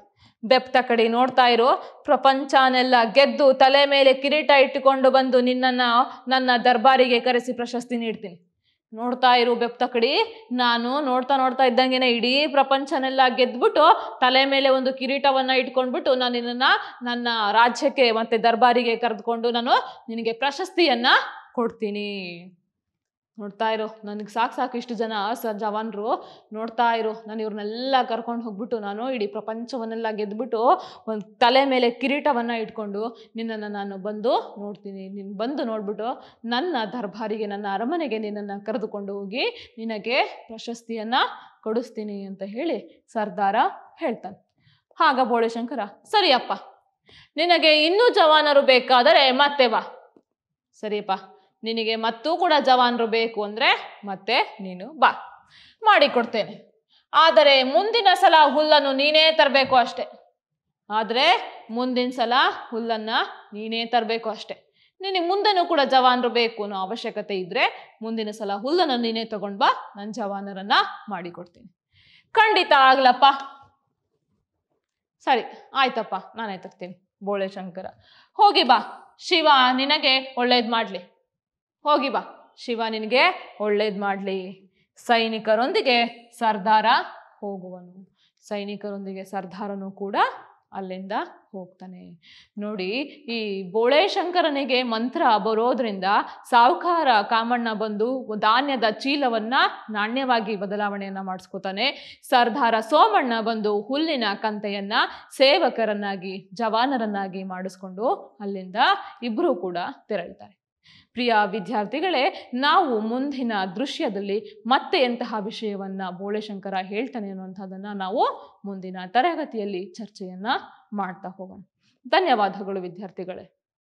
Speaker 1: ಬೆಪ್ತ ಕಡೆ ನೋಡ್ತಾ ಇರು ಪ್ರಪಂಚನೆಲ್ಲ ಗೆದ್ದು ತಲೆ ಮೇಲೆ ಕಿರೀಟ ಇಟ್ಟುಕೊಂಡು ಬಂದು ನಿನ್ನನ್ನು ನನ್ನ ದರ್ಬಾರಿಗೆ ಕರೆಸಿ ಪ್ರಶಸ್ತಿ ನೀಡ್ತೀನಿ ನೋಡ್ತಾ ಇರು ಬೆಪ್ತಕಡಿ ನಾನು ನೋಡ್ತಾ ನೋಡ್ತಾ ಇದ್ದಂಗೆನೆ ಇಡೀ ಪ್ರಪಂಚನೆಲ್ಲ ಗೆದ್ಬಿಟ್ಟು ತಲೆ ಮೇಲೆ ಒಂದು ಕಿರೀಟವನ್ನ ಇಟ್ಕೊಂಡ್ಬಿಟ್ಟು ನಾನು ನಿನ್ನ ನನ್ನ ರಾಜ್ಯಕ್ಕೆ ಮತ್ತೆ ದರ್ಬಾರಿಗೆ ಕರೆದುಕೊಂಡು ನಾನು ನಿನಗೆ ಪ್ರಶಸ್ತಿಯನ್ನ ಕೊಡ್ತೀನಿ ನೋಡ್ತಾ ಇರು ನನಗೆ ಸಾಕು ಸಾಕು ಇಷ್ಟು ಜನ ಸರ್ ಜವಾನರು ನೋಡ್ತಾ ಇರು ನಾನು ಇವ್ರನ್ನೆಲ್ಲ ಕರ್ಕೊಂಡು ಹೋಗ್ಬಿಟ್ಟು ನಾನು ಇಡೀ ಪ್ರಪಂಚವನ್ನೆಲ್ಲ ಗೆದ್ದುಬಿಟ್ಟು ಒಂದು ತಲೆ ಮೇಲೆ ಕಿರೀಟವನ್ನು ಇಟ್ಕೊಂಡು ನಿನ್ನನ್ನು ನಾನು ಬಂದು ನೋಡ್ತೀನಿ ನೀನು ಬಂದು ನೋಡ್ಬಿಟ್ಟು ನನ್ನ ದರ್ಬಾರಿಗೆ ನನ್ನ ಅರಮನೆಗೆ ನಿನ್ನನ್ನು ಕರೆದುಕೊಂಡು ಹೋಗಿ ನಿನಗೆ ಪ್ರಶಸ್ತಿಯನ್ನು ಕೊಡಿಸ್ತೀನಿ ಅಂತ ಹೇಳಿ ಸರ್ದಾರ ಹೇಳ್ತಾನೆ ಆಗ ಬೋಳಶಂಕರ ಸರಿಯಪ್ಪ ನಿನಗೆ ಇನ್ನೂ ಜವಾನರು ಬೇಕಾದರೆ ಮತ್ತೆ ಬಾ ಸರಿಯಪ್ಪ ನಿನಗೆ ಮತ್ತೂ ಕೂಡ ಜವಾನರು ಬೇಕು ಅಂದರೆ ಮತ್ತೆ ನೀನು ಬಾ ಮಾಡಿಕೊಡ್ತೇನೆ ಆದರೆ ಮುಂದಿನ ಸಲ ಹುಲ್ಲನ್ನು ನೀನೇ ತರಬೇಕು ಅಷ್ಟೆ ಆದರೆ ಮುಂದಿನ ಸಲ ಹುಲ್ಲನ್ನು ನೀನೇ ತರಬೇಕು ಅಷ್ಟೆ ನಿನಗೆ ಮುಂದೆನೂ ಕೂಡ ಜವಾನರು ಬೇಕು ಅನ್ನೋ ಅವಶ್ಯಕತೆ ಇದ್ದರೆ ಮುಂದಿನ ಸಲ ಹುಲ್ಲನ್ನು ನೀನೇ ತಗೊಂಡು ಬಾ ನಾನು ಜವಾನರನ್ನ ಮಾಡಿಕೊಡ್ತೀನಿ ಖಂಡಿತ ಆಗ್ಲಪ್ಪ ಸರಿ ಆಯ್ತಪ್ಪ ನಾನೇ ತರ್ತೀನಿ ಬೋಳೆ ಶಂಕರ ಹೋಗಿ ಬಾ ಶಿವ ನಿನಗೆ ಒಳ್ಳೇದು ಮಾಡಲಿ ಹೋಗಿ ಬಾ ಶಿವ ನಿನಗೆ ಒಳ್ಳೇದು ಮಾಡಲಿ ಸೈನಿಕರೊಂದಿಗೆ ಸರ್ದಾರ ಹೋಗುವನು ಸೈನಿಕರೊಂದಿಗೆ ಸರ್ದಾರನು ಕೂಡ ಅಲ್ಲಿಂದ ಹೋಗ್ತಾನೆ ನೋಡಿ ಈ ಬೋಳೆ ಶಂಕರನಿಗೆ ಮಂತ್ರ ಬರೋದ್ರಿಂದ ಸಾಹುಕಾರ ಕಾಮಣ್ಣ ಬಂದು ಧಾನ್ಯದ ಚೀಲವನ್ನ ನಾಣ್ಯವಾಗಿ ಬದಲಾವಣೆಯನ್ನ ಮಾಡಿಸ್ಕೋತಾನೆ ಸರ್ದಾರ ಸೋಮಣ್ಣ ಬಂದು ಹುಲ್ಲಿನ ಕಂತೆಯನ್ನ ಸೇವಕರನ್ನಾಗಿ ಜವಾನರನ್ನಾಗಿ ಮಾಡಿಸ್ಕೊಂಡು ಅಲ್ಲಿಂದ ಇಬ್ಬರೂ ಕೂಡ ತೆರಳ್ತಾರೆ ಪ್ರಿಯ ವಿದ್ಯಾರ್ಥಿಗಳೇ ನಾವು ಮುಂದಿನ ದೃಶ್ಯದಲ್ಲಿ ಮತ್ತೆ ಎಂತಹ ವಿಷಯವನ್ನು ಬೋಳೆಶಂಕರ ಹೇಳ್ತಾನೆ ಅನ್ನುವಂಥದ್ದನ್ನು ನಾವು ಮುಂದಿನ ತರಗತಿಯಲ್ಲಿ ಚರ್ಚೆಯನ್ನು ಮಾಡ್ತಾ ಹೋಗೋಣ ಧನ್ಯವಾದಗಳು ವಿದ್ಯಾರ್ಥಿಗಳೇ